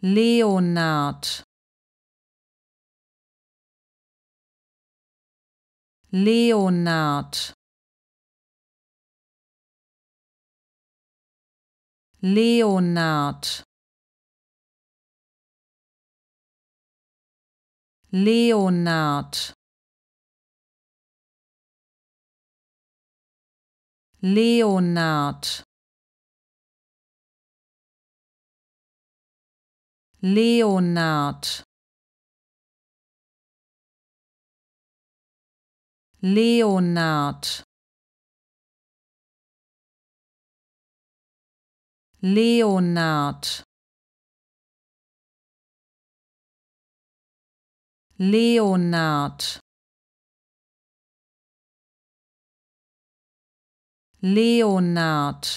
Leonard Leonard Leonard Leonard Leonard Leonard Leonard Leonard Leonard Leonard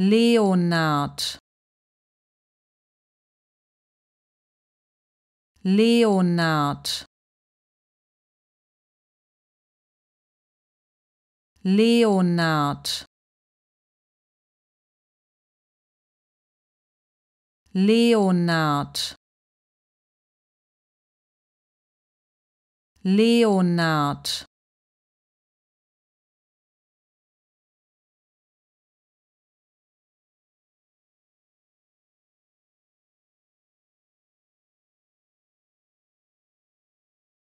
Leonard Leonard Leonard Leonard Leonard